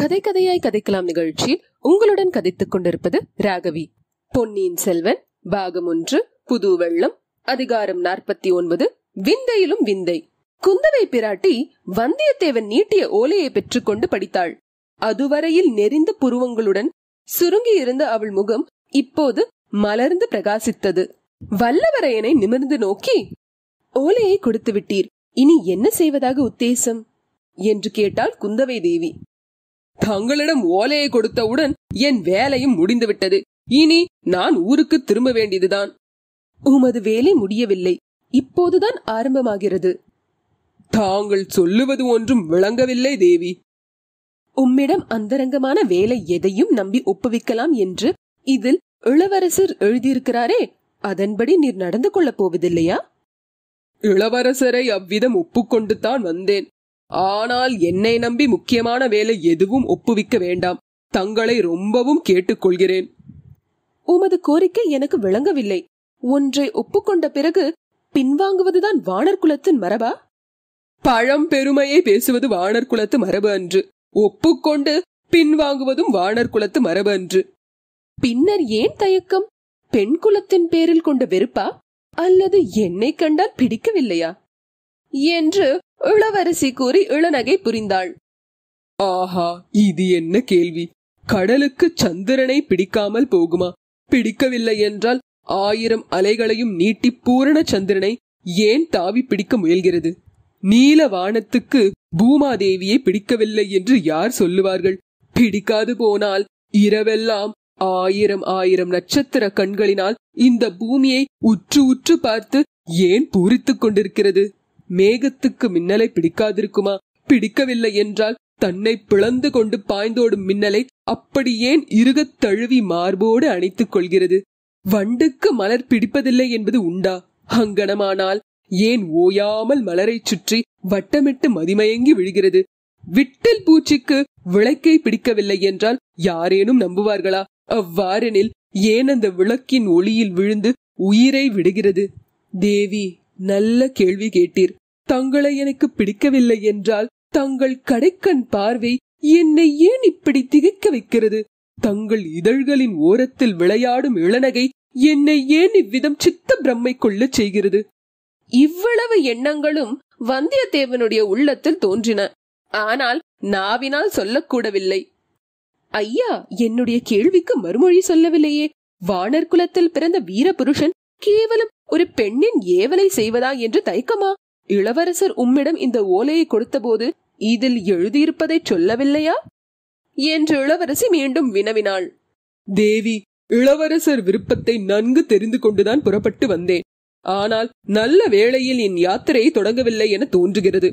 கதை கதையாய் கதைக்கலாம் நிகழ்ச்சியில் உங்களுடன் கதைத்துக் கொண்டிருப்பது ராகவி பொன்னியின் செல்வன் பாகம் ஒன்று புது வெள்ளம் அதிகாரம் நாற்பத்தி ஒன்பது விந்தையிலும் விந்தை குந்தவை பிராட்டி வந்தியத்தேவன் நீட்டிய ஓலையை பெற்றுக்கொண்டு படித்தாள் அதுவரையில் நெறிந்த புருவங்களுடன் சுருங்கி இருந்த அவள் முகம் இப்போது மலர்ந்து பிரகாசித்தது வல்லவரையனை நிமிர்ந்து நோக்கி ஓலையை கொடுத்து விட்டீர் இனி என்ன செய்வதாக உத்தேசம் என்று கேட்டாள் குந்தவை தேவி தங்களிடம் ஓலையை கொடுத்தவுடன் என் வேலையும் முடிந்துவிட்டது இனி நான் ஊருக்கு திரும்ப வேண்டியதுதான் உமது வேலை முடியவில்லை இப்போதுதான் ஆரம்பமாகிறது தாங்கள் சொல்லுவது ஒன்றும் விளங்கவில்லை தேவி உம்மிடம் அந்தரங்கமான வேலை எதையும் நம்பி ஒப்புவிக்கலாம் என்று இதில் இளவரசர் எழுதியிருக்கிறாரே அதன்படி நீர் நடந்து கொள்ளப் போவதில்லையா இளவரசரை அவ்விதம் ஒப்புக்கொண்டு தான் வந்தேன் ஆனால் என்னை நம்பி முக்கியமான வேலை எதுவும் ஒப்புவிக்க வேண்டாம் தங்களை ரொம்பவும் கேட்டுக்கொள்கிறேன் உமது கோரிக்கை எனக்கு விளங்கவில்லை ஒன்றை ஒப்புக்கொண்ட பிறகு பின்வாங்குவதுதான் வானர் குலத்தின் மரபா பழம் பெருமையை பேசுவது வானர் குலத்து மரபு அன்று ஒப்புக்கொண்டு பின்வாங்குவதும் வானர் குலத்து மரபு அன்று பின்னர் ஏன் தயக்கம் பெண் குலத்தின் பேரில் கொண்ட வெறுப்பா அல்லது என்னை கண்டால் பிடிக்கவில்லையா என்று இளவரசி கூறி இளநகை புரிந்தாள் ஆஹா இது என்ன கேள்வி கடலுக்கு சந்திரனை பிடிக்காமல் போகுமா பிடிக்கவில்லை என்றால் ஆயிரம் அலைகளையும் நீட்டி பூரண சந்திரனை ஏன் தாவி பிடிக்க முயல்கிறது நீல வானத்துக்கு பூமாதேவியை பிடிக்கவில்லை என்று யார் சொல்லுவார்கள் பிடிக்காது போனால் இரவெல்லாம் ஆயிரம் ஆயிரம் நட்சத்திர கண்களினால் இந்த பூமியை உற்று உற்று பார்த்து ஏன் பூரித்துக் கொண்டிருக்கிறது மேகத்துக்கு மின்னலை பிடிக்காதிருக்குமா பிடிக்கவில்லை என்றால் தன்னை பிளந்து கொண்டு பாய்ந்தோடும் மின்னலை அப்படியேன் இருகத் தழுவி மார்போடு அணைத்துக் கொள்கிறது வண்டுக்கு மலர் பிடிப்பதில்லை என்பது உண்டா அங்கனமானால் ஏன் ஓயாமல் மலரைச் சுற்றி வட்டமிட்டு மதிமயங்கி விழுகிறது விட்டல் பூச்சிக்கு விளக்கை பிடிக்கவில்லை என்றால் யாரேனும் நம்புவார்களா அவ்வாறெனில் ஏன் அந்த விளக்கின் ஒளியில் விழுந்து உயிரை விடுகிறது தேவி நல்ல கேள்வி கேட்டீர் தங்களை எனக்கு பிடிக்கவில்லை என்றால் தங்கள் கடைக்கண் பார்வை என்னை ஏன் இப்படி திகைக்க வைக்கிறது தங்கள் இதழ்களின் ஓரத்தில் விளையாடும் இளநகை என்னை ஏன் இவ்விதம் சித்த பிரம்மை கொள்ள செய்கிறது இவ்வளவு எண்ணங்களும் வந்தியத்தேவனுடைய உள்ளத்தில் தோன்றின ஆனால் நாவினால் சொல்லக்கூடவில்லை ஐயா என்னுடைய கேள்விக்கு மறுமொழி சொல்லவில்லையே வானர் குலத்தில் பிறந்த வீரபுருஷன் கேவலம் ஒரு பெண்ணின் ஏவலை செய்வதா என்று தயக்கமா இளவரசர் உம்மிடம் இந்த ஓலையை கொடுத்தபோது இதில் எழுதியிருப்பதை சொல்லவில்லையா என்று இளவரசி மீண்டும் வினவினாள் தேவி இளவரசர் விருப்பத்தை நன்கு தெரிந்து கொண்டுதான் புறப்பட்டு வந்தேன் ஆனால் நல்ல வேளையில் என் யாத்திரையை தொடங்கவில்லை என தோன்றுகிறது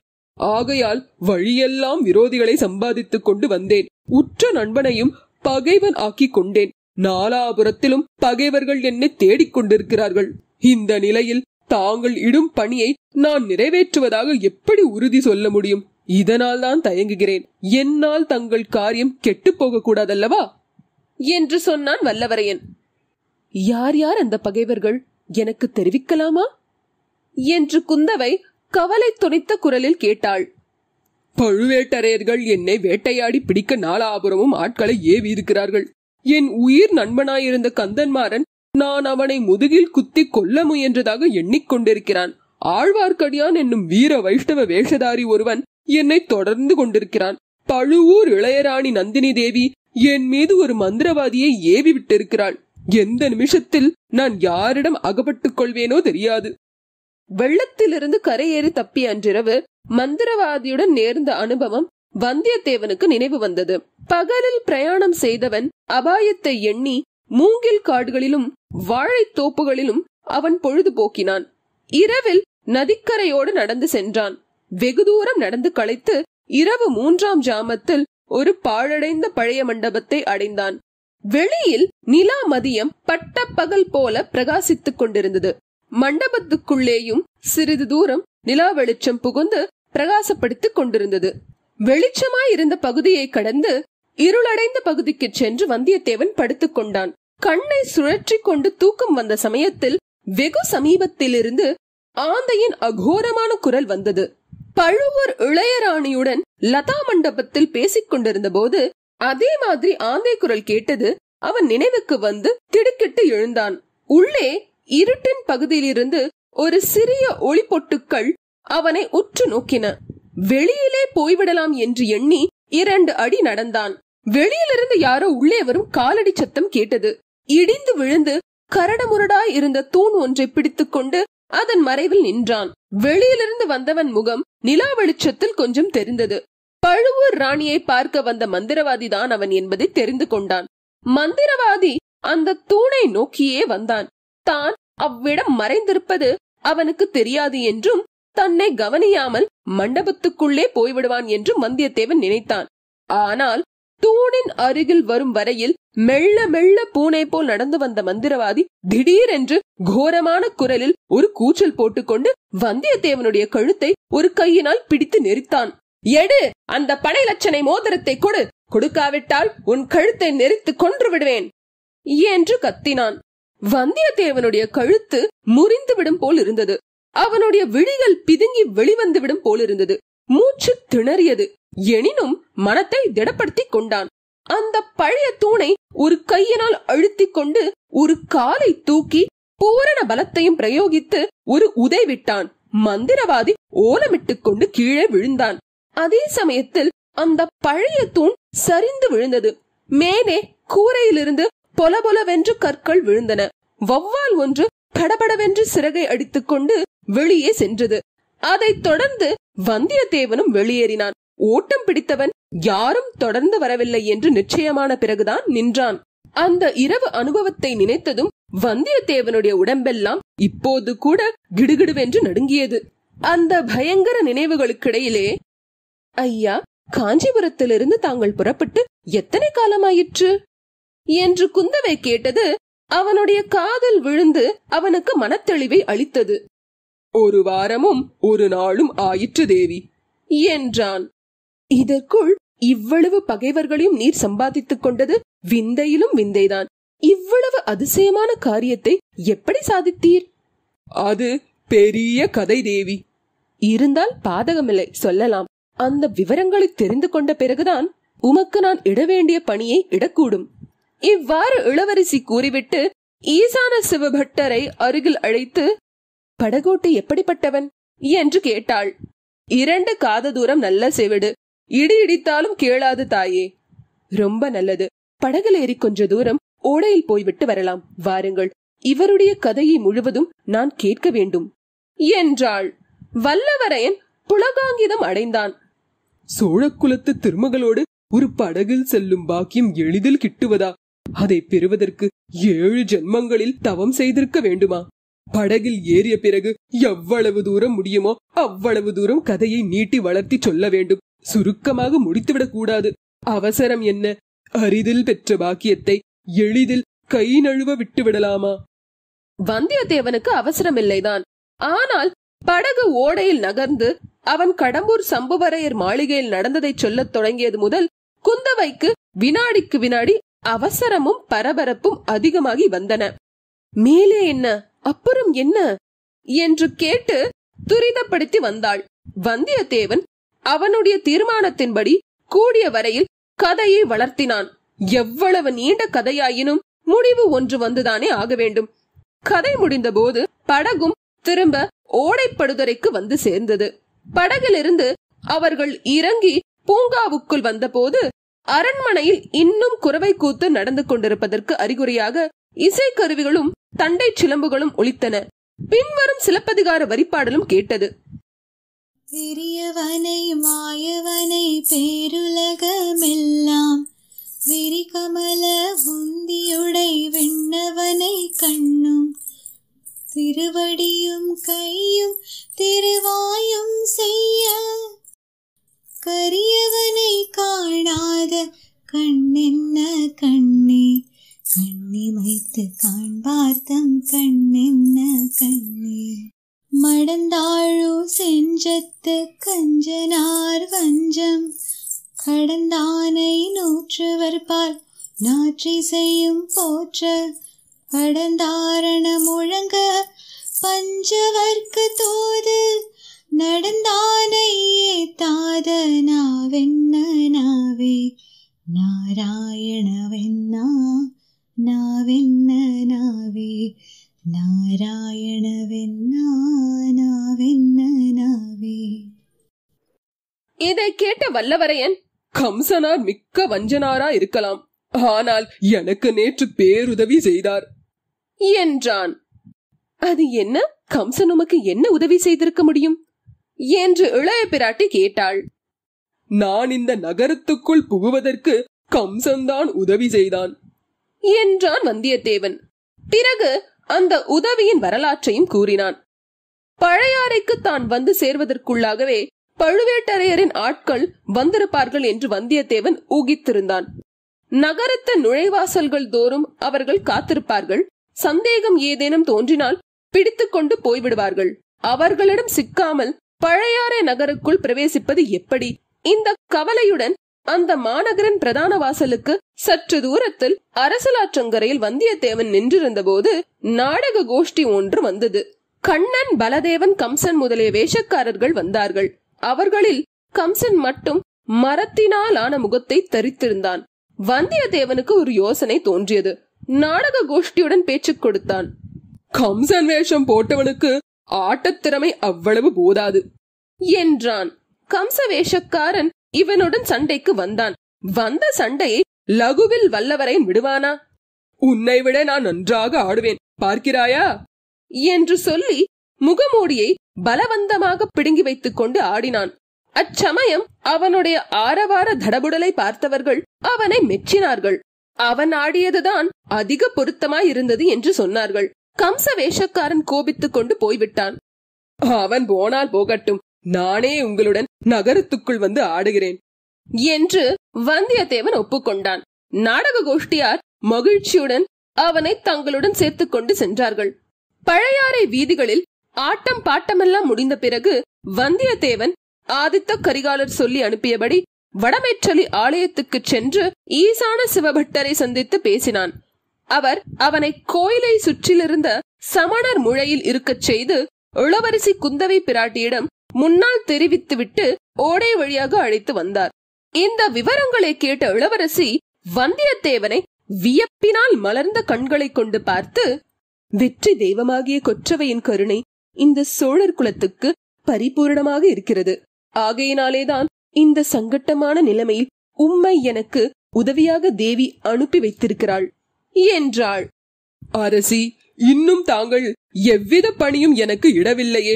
ஆகையால் வழியெல்லாம் விரோதிகளை சம்பாதித்துக் கொண்டு வந்தேன் உற்ற நண்பனையும் பகைவன் ஆக்கிக் கொண்டேன் நாலாபுரத்திலும் பகைவர்கள் என்னை தேடிக் கொண்டிருக்கிறார்கள் இந்த நிலையில் தாங்கள் இடும் பணியை நான் நிறைவேற்றுவதாக எப்படி உறுதி சொல்ல முடியும் இதனால் தான் தயங்குகிறேன் என்னால் தங்கள் காரியம் கெட்டு போக கூடாதல்லவா என்று சொன்னான் வல்லவரையன் யார் யார் அந்த பகைவர்கள் எனக்கு தெரிவிக்கலாமா என்று குந்தவை கவலை துணித்த குரலில் கேட்டாள் பழுவேட்டரையர்கள் என்னை வேட்டையாடி பிடிக்க நாலாபுரமும் ஆட்களை ஏவி இருக்கிறார்கள் என் உயிர் நண்பனாயிருந்த கந்தன்மாறன் நான் அவனை முதுகில் குத்தி கொல்ல முயன்றதாக எண்ணிக்கொண்டிருக்கிறான் ஆழ்வார்க்கடியான் என்னும் வீர வைஷ்ணவ வேஷதாரி ஒருவன் என்னை தொடர்ந்து கொண்டிருக்கிறான் பழுவூர் இளையராணி நந்தினி தேவி என் மீது ஒரு மந்திரவாதியை ஏவி விட்டிருக்கிறாள் எந்த நிமிஷத்தில் நான் யாரிடம் அகப்பட்டுக் கொள்வேனோ தெரியாது வெள்ளத்திலிருந்து கரையேறி தப்பிய அன்றிரவு மந்திரவாதியுடன் நேர்ந்த அனுபவம் வந்தியத்தேவனுக்கு நினைவு வந்தது பகலில் பிரயாணம் செய்தவன் அபாயத்தை எண்ணி மூங்கில் காடுகளிலும் தோப்புகளிலும் அவன் பொழுது போக்கினான் இரவில் நதிக்கரையோடு நடந்து சென்றான் வெகு தூரம் நடந்து களைத்து இரவு மூன்றாம் ஜாமத்தில் ஒரு பாழடைந்த பழைய மண்டபத்தை அடைந்தான் வெளியில் நிலா மதியம் பட்டப்பகல் போல பிரகாசித்துக் கொண்டிருந்தது மண்டபத்துக்குள்ளேயும் சிறிது தூரம் நிலா வெளிச்சம் புகுந்து பிரகாசப்படுத்திக் கொண்டிருந்தது வெளிச்சமாய் இருந்த பகுதியை கடந்து இருளடைந்த பகுதிக்கு சென்று வந்தியத்தேவன் படுத்துக் கொண்டான் கண்ணை சுழற்றி கொண்டு தூக்கம் வந்த சமயத்தில் வெகு சமீபத்திலிருந்து ஆந்தையின் அகோரமான குரல் வந்தது பழுவூர் இளையராணியுடன் லதா மண்டபத்தில் பேசிக் கொண்டிருந்த போது அதே மாதிரி ஆந்தை குரல் கேட்டது அவன் நினைவுக்கு வந்து திடுக்கிட்டு எழுந்தான் உள்ளே இருட்டின் பகுதியிலிருந்து ஒரு சிறிய ஒளி பொட்டுக்கள் அவனை உற்று நோக்கின வெளியிலே போய்விடலாம் என்று எண்ணி இரண்டு அடி நடந்தான் வெளியிலிருந்து யாரோ உள்ளே வரும் காலடி சத்தம் கேட்டது இடிந்து விழுந்து கரடமுரடாய் இருந்த தூண் ஒன்றை பிடித்துக் கொண்டு அதன் மறைவில் நின்றான் வெளியிலிருந்து வந்தவன் முகம் நிலா வெளிச்சத்தில் கொஞ்சம் தெரிந்தது பழுவூர் ராணியை பார்க்க வந்த மந்திரவாதி தான் அவன் என்பதை தெரிந்து கொண்டான் மந்திரவாதி அந்த தூணை நோக்கியே வந்தான் தான் அவ்விடம் மறைந்திருப்பது அவனுக்கு தெரியாது என்றும் தன்னை கவனியாமல் மண்டபத்துக்குள்ளே போய்விடுவான் என்றும் வந்தியத்தேவன் நினைத்தான் ஆனால் தூணின் அருகில் வரும் வரையில் மெல்ல மெல்ல பூனை போல் நடந்து வந்த மந்திரவாதி திடீரென்று கோரமான குரலில் ஒரு கூச்சல் போட்டுக்கொண்டு வந்தியத்தேவனுடைய கழுத்தை ஒரு கையினால் பிடித்து நெரித்தான் எடு அந்த படை லட்சனை மோதிரத்தை கொடு கொடுக்காவிட்டால் உன் கழுத்தை நெரித்து கொன்று விடுவேன் என்று கத்தினான் வந்தியத்தேவனுடைய கழுத்து முறிந்து விடும் போல் இருந்தது அவனுடைய விழிகள் பிதுங்கி வெளிவந்து விடும் போல் இருந்தது மூச்சு திணறியது எனினும் மனத்தை திடப்படுத்தி கொண்டான் அந்த பழைய தூணை ஒரு கையினால் அழுத்திக் கொண்டு ஒரு காலை தூக்கி பூரண பலத்தையும் பிரயோகித்து ஒரு உதை விட்டான் மந்திரவாதி ஓலமிட்டுக் கொண்டு கீழே விழுந்தான் அதே சமயத்தில் அந்த பழைய தூண் சரிந்து விழுந்தது மேலே கூரையிலிருந்து பொலபொலவென்று கற்கள் விழுந்தன வௌவால் ஒன்று படபடவென்று சிறகை அடித்துக் கொண்டு வெளியே சென்றது அதைத் தொடர்ந்து வந்தியத்தேவனும் வெளியேறினான் ஓட்டம் பிடித்தவன் யாரும் தொடர்ந்து வரவில்லை என்று நிச்சயமான பிறகுதான் நின்றான் அந்த இரவு அனுபவத்தை நினைத்ததும் வந்தியத்தேவனுடைய உடம்பெல்லாம் இப்போது கூட கிடுகிடுவென்று நடுங்கியது அந்த பயங்கர நினைவுகளுக்கிடையிலே ஐயா காஞ்சிபுரத்திலிருந்து தாங்கள் புறப்பட்டு எத்தனை காலமாயிற்று என்று குந்தவை கேட்டது அவனுடைய காதல் விழுந்து அவனுக்கு மனத்தெளிவை அளித்தது ஒரு வாரமும் ஒரு நாளும் ஆயிற்று தேவி என்றான் இதற்குள் இவ்வளவு பகைவர்களையும் நீர் சம்பாதித்துக் கொண்டது விந்தையிலும் விந்தைதான் இவ்வளவு அதிசயமான காரியத்தை எப்படி சாதித்தீர் அது பெரிய கதை தேவி இருந்தால் பாதகமில்லை சொல்லலாம் அந்த விவரங்களை தெரிந்து கொண்ட பிறகுதான் உமக்கு நான் இட வேண்டிய பணியை இடக்கூடும் இவ்வாறு இளவரசி கூறிவிட்டு ஈசான சிவபட்டரை அருகில் அழைத்து படகோட்டி எப்படிப்பட்டவன் என்று கேட்டாள் இரண்டு காத தூரம் நல்ல செவிடு இடி இடித்தாலும் கேளாது தாயே ரொம்ப நல்லது படகுல ஏறி கொஞ்ச தூரம் ஓடையில் போய்விட்டு வரலாம் வாருங்கள் இவருடைய கதையை முழுவதும் நான் கேட்க வேண்டும் என்றாள் வல்லவரையன் புலகாங்கிதம் அடைந்தான் குலத்து திருமகளோடு ஒரு படகில் செல்லும் பாக்கியம் எளிதில் கிட்டுவதா அதை பெறுவதற்கு ஏழு ஜென்மங்களில் தவம் செய்திருக்க வேண்டுமா படகில் ஏறிய பிறகு எவ்வளவு தூரம் முடியுமோ அவ்வளவு தூரம் கதையை நீட்டி வளர்த்தி சொல்ல வேண்டும் சுருக்கமாக முடித்துவிடக் கூடாது அவசரம் என்ன அரிதில் பெற்ற பாக்கியத்தை எளிதில் கை நழுவ விட்டுவிடலாமா வந்தியத்தேவனுக்கு அவசரம் இல்லைதான் ஆனால் படகு ஓடையில் நகர்ந்து அவன் கடம்பூர் சம்புவரையர் மாளிகையில் நடந்ததை சொல்லத் தொடங்கியது முதல் குந்தவைக்கு வினாடிக்கு வினாடி அவசரமும் பரபரப்பும் அதிகமாகி வந்தன மேலே என்ன அப்புறம் என்ன என்று கேட்டு துரிதப்படுத்தி வந்தாள் வந்தியத்தேவன் அவனுடைய தீர்மானத்தின்படி கூடிய வரையில் கதையை வளர்த்தினான் எவ்வளவு நீண்ட கதையாயினும் முடிவு ஒன்று வந்துதானே ஆக வேண்டும் கதை முடிந்தபோது படகும் திரும்ப ஓடைப்படுதுறைக்கு வந்து சேர்ந்தது படகிலிருந்து அவர்கள் இறங்கி பூங்காவுக்குள் வந்தபோது அரண்மனையில் இன்னும் குறவை கூத்து நடந்து கொண்டிருப்பதற்கு அறிகுறியாக இசைக்கருவிகளும் தண்டை சிலம்புகளும் ஒழித்தன பின்வரும் சிலப்பதிகார வரிப்பாடலும் கேட்டது சிறியவனை மாயவனை பேருலகமெல்லாம் விரிகமல உந்தியுடை விண்ணவனை கண்ணும் திருவடியும் கையும் திருவாயும் செய்ய கரியவனை காணாத கண்ணென்ன கண்ணே கண்ணிமைத்து காண்பார்த்தம் கண்ணென்ன கண்ணே மடந்தாழோ செஞ்சத்து கஞ்சனார் வஞ்சம் கடந்தானை நூற்றுவர் நூற்றுவர்பால் நாற்றி செய்யும் போற்ற கடந்தாரண முழங்க பஞ்சவர்க்கு தோது நடந்தானையே தாத நாவென்ன நாவே நாராயணவென்னா നാവെന്ന നാവേ இதை கேட்ட வல்லவரையன் கம்சனார் மிக்க வஞ்சனாரா இருக்கலாம் ஆனால் எனக்கு நேற்று பேருதவி செய்தார் என்றான் அது என்ன கம்சன் உமக்கு என்ன உதவி செய்திருக்க முடியும் என்று இளைய பிராட்டி கேட்டாள் நான் இந்த நகரத்துக்குள் புகுவதற்கு கம்சன்தான் உதவி செய்தான் என்றான் வந்தியத்தேவன் பிறகு அந்த உதவியின் வரலாற்றையும் கூறினான் பழையாறைக்கு தான் வந்து சேர்வதற்குள்ளாகவே பழுவேட்டரையரின் ஆட்கள் வந்திருப்பார்கள் என்று வந்தியத்தேவன் ஊகித்திருந்தான் நகரத்து நுழைவாசல்கள் தோறும் அவர்கள் காத்திருப்பார்கள் சந்தேகம் ஏதேனும் தோன்றினால் பிடித்துக் கொண்டு போய்விடுவார்கள் அவர்களிடம் சிக்காமல் பழையாறை நகருக்குள் பிரவேசிப்பது எப்படி இந்த கவலையுடன் அந்த மாநகரின் பிரதான வாசலுக்கு சற்று தூரத்தில் அரசலாற்றங்கரையில் வந்தியத்தேவன் நின்றிருந்த போது நாடக கோஷ்டி ஒன்று வந்தது கண்ணன் பலதேவன் கம்சன் முதலிய வேஷக்காரர்கள் வந்தார்கள் அவர்களில் கம்சன் மட்டும் மரத்தினால் ஆன முகத்தை தரித்திருந்தான் வந்தியத்தேவனுக்கு ஒரு யோசனை தோன்றியது நாடக கோஷ்டியுடன் பேச்சு கொடுத்தான் கம்சன் வேஷம் போட்டவனுக்கு ஆட்டத்திறமை அவ்வளவு போதாது என்றான் கம்ச வேஷக்காரன் இவனுடன் சண்டைக்கு வந்தான் வந்த சண்டையை லகுவில் வல்லவரை விடுவானா உன்னை விட நான் நன்றாக ஆடுவேன் பார்க்கிறாயா என்று சொல்லி முகமூடியை பலவந்தமாக பிடுங்கி வைத்துக் கொண்டு ஆடினான் அச்சமயம் அவனுடைய ஆரவார தடபுடலை பார்த்தவர்கள் அவனை மெச்சினார்கள் அவன் ஆடியதுதான் அதிக பொருத்தமாயிருந்தது என்று சொன்னார்கள் கம்ச வேஷக்காரன் கோபித்துக் கொண்டு போய்விட்டான் அவன் போனால் போகட்டும் நானே உங்களுடன் நகரத்துக்குள் வந்து ஆடுகிறேன் என்று வந்தியத்தேவன் ஒப்புக்கொண்டான் நாடக கோஷ்டியார் மகிழ்ச்சியுடன் அவனை தங்களுடன் கொண்டு சென்றார்கள் பழையாறை வீதிகளில் ஆட்டம் பாட்டமெல்லாம் முடிந்த பிறகு வந்தியத்தேவன் ஆதித்த கரிகாலர் சொல்லி அனுப்பியபடி வடமேற்றலி ஆலயத்துக்கு சென்று ஈசான சிவபட்டரை சந்தித்து பேசினான் அவர் அவனை கோயிலை சுற்றிலிருந்த சமணர் முழையில் இருக்கச் செய்து இளவரசி குந்தவை பிராட்டியிடம் முன்னால் தெரிவித்துவிட்டு ஓடை வழியாக அழைத்து வந்தார் இந்த விவரங்களை கேட்ட இளவரசி வந்தியத்தேவனை வியப்பினால் மலர்ந்த கண்களை கொண்டு பார்த்து வெற்றி தெய்வமாகிய கொற்றவையின் கருணை இந்த சோழர் குலத்துக்கு பரிபூரணமாக இருக்கிறது ஆகையினாலேதான் இந்த சங்கட்டமான நிலைமையில் உம்மை எனக்கு உதவியாக தேவி அனுப்பி வைத்திருக்கிறாள் என்றாள் அரசி இன்னும் தாங்கள் எவ்வித பணியும் எனக்கு இடவில்லையே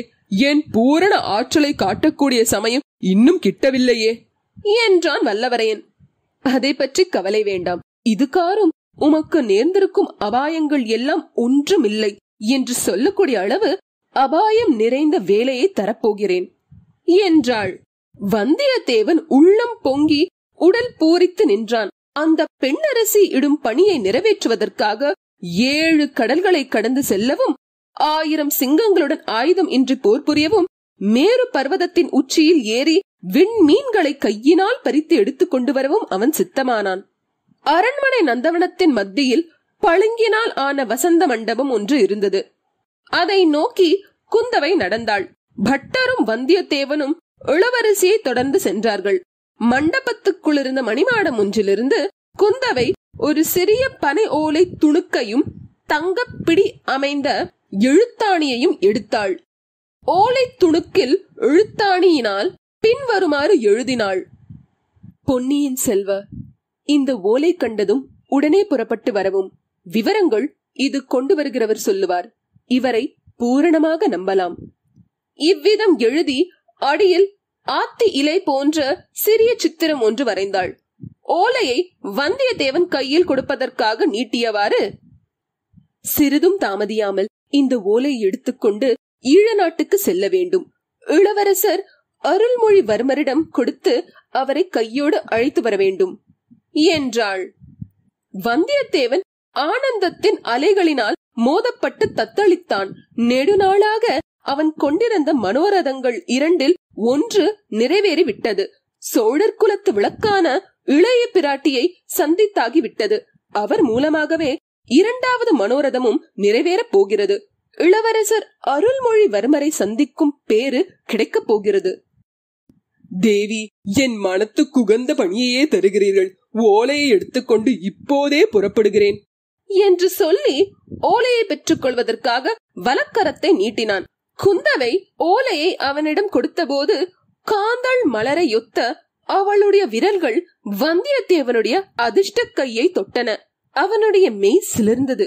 என் பூரண ஆற்றலை காட்டக்கூடிய சமயம் இன்னும் கிட்டவில்லையே என்றான் வல்லவரையன் அதை பற்றி கவலை வேண்டாம் காரும் உமக்கு நேர்ந்திருக்கும் அபாயங்கள் எல்லாம் ஒன்றும் இல்லை என்று சொல்லக்கூடிய அளவு அபாயம் நிறைந்த வேலையை தரப்போகிறேன் என்றாள் வந்தியத்தேவன் உள்ளம் பொங்கி உடல் பூரித்து நின்றான் அந்த பெண்ணரசி இடும் பணியை நிறைவேற்றுவதற்காக ஏழு கடல்களை கடந்து செல்லவும் ஆயிரம் சிங்கங்களுடன் ஆயுதம் இன்றி போர் புரியவும் மேரு பர்வதத்தின் உச்சியில் ஏறி விண்மீன்களை கையினால் பறித்து எடுத்துக் கொண்டு வரவும் அவன் சித்தமானான் அரண்மனை நந்தவனத்தின் மத்தியில் பழுங்கினால் ஆன வசந்த மண்டபம் ஒன்று இருந்தது அதை நோக்கி குந்தவை நடந்தாள் பட்டரும் வந்தியத்தேவனும் இளவரசியை தொடர்ந்து சென்றார்கள் மண்டபத்துக்குள் இருந்த மணிமாடம் ஒன்றிலிருந்து குந்தவை ஒரு சிறிய பனை ஓலை துணுக்கையும் தங்கப்பிடி அமைந்த எழுத்தாணியையும் எடுத்தாள் ஓலை துணுக்கில் எழுத்தாணியினால் பின்வருமாறு எழுதினாள் பொன்னியின் செல்வ இந்த ஓலை கண்டதும் உடனே புறப்பட்டு வரவும் விவரங்கள் இது கொண்டு வருகிறவர் சொல்லுவார் இவரை பூரணமாக நம்பலாம் இவ்விதம் எழுதி அடியில் ஆத்தி இலை போன்ற சிறிய சித்திரம் ஒன்று வரைந்தாள் ஓலையை வந்தியத்தேவன் கையில் கொடுப்பதற்காக நீட்டியவாறு சிறிதும் தாமதியாமல் இந்த ஓலை எடுத்துக்கொண்டு ஈழ நாட்டுக்கு செல்ல வேண்டும் இளவரசர் அருள்மொழிவர்மரிடம் கொடுத்து அவரை கையோடு அழைத்து வர வேண்டும் என்றாள் வந்தியத்தேவன் ஆனந்தத்தின் அலைகளினால் மோதப்பட்டு தத்தளித்தான் நெடுநாளாக அவன் கொண்டிருந்த மனோரதங்கள் இரண்டில் ஒன்று நிறைவேறிவிட்டது சோழர் குலத்து விளக்கான இளைய பிராட்டியை சந்தித்தாகிவிட்டது அவர் மூலமாகவே இரண்டாவது மனோரதமும் நிறைவேறப் போகிறது இளவரசர் அருள்மொழிவர்மரை சந்திக்கும் பேரு கிடைக்கப் போகிறது தேவி என் மனத்துக்கு உகந்த பணியையே தருகிறீர்கள் ஓலையை எடுத்துக்கொண்டு இப்போதே புறப்படுகிறேன் என்று சொல்லி ஓலையை கொள்வதற்காக வலக்கரத்தை நீட்டினான் குந்தவை ஓலையை அவனிடம் கொடுத்தபோது காந்தள் மலரையொத்த அவளுடைய விரல்கள் வந்தியத்தேவனுடைய அதிர்ஷ்ட கையை தொட்டன அவனுடைய மெய் சிலிர்ந்தது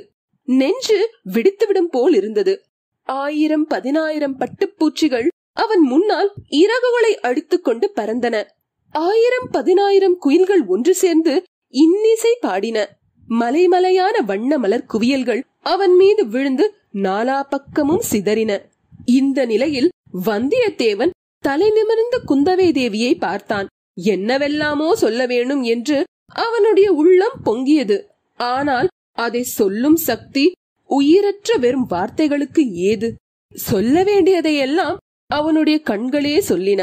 நெஞ்சு விடுத்துவிடும் போல் இருந்தது ஆயிரம் பதினாயிரம் பட்டுப்பூச்சிகள் அவன் முன்னால் இறகுகளை கொண்டு பறந்தன ஆயிரம் பதினாயிரம் குயில்கள் ஒன்று சேர்ந்து இன்னிசை பாடின மலைமலையான வண்ண மலர் குவியல்கள் அவன் மீது விழுந்து நாலா பக்கமும் சிதறின இந்த நிலையில் வந்தியத்தேவன் தலை நிமிர்ந்து குந்தவை தேவியை பார்த்தான் என்னவெல்லாமோ சொல்ல வேணும் என்று அவனுடைய உள்ளம் பொங்கியது ஆனால் அதை சொல்லும் சக்தி உயிரற்ற வெறும் வார்த்தைகளுக்கு ஏது சொல்ல வேண்டியதையெல்லாம் அவனுடைய கண்களே சொல்லின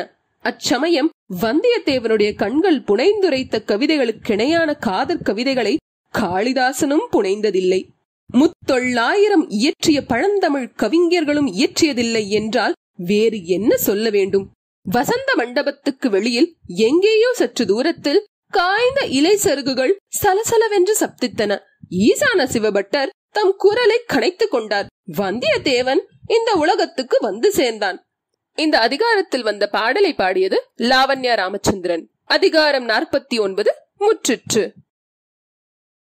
அச்சமயம் வந்தியத்தேவனுடைய கண்கள் புனைந்துரைத்த கவிதைகளுக்கிணையான காதற் கவிதைகளை காளிதாசனும் புனைந்ததில்லை முத்தொள்ளாயிரம் இயற்றிய பழந்தமிழ் கவிஞர்களும் இயற்றியதில்லை என்றால் வேறு என்ன சொல்ல வேண்டும் வசந்த மண்டபத்துக்கு வெளியில் எங்கேயோ சற்று தூரத்தில் காய்ந்த இலை சருகுகள் சலசலவென்று சப்தித்தன ஈசான சிவபட்டர் தம் குரலை கனைத்துக் கொண்டார் வந்தியத்தேவன் இந்த உலகத்துக்கு வந்து சேர்ந்தான் இந்த அதிகாரத்தில் வந்த பாடலை பாடியது லாவண்யா ராமச்சந்திரன் அதிகாரம் நாற்பத்தி ஒன்பது முற்றிற்று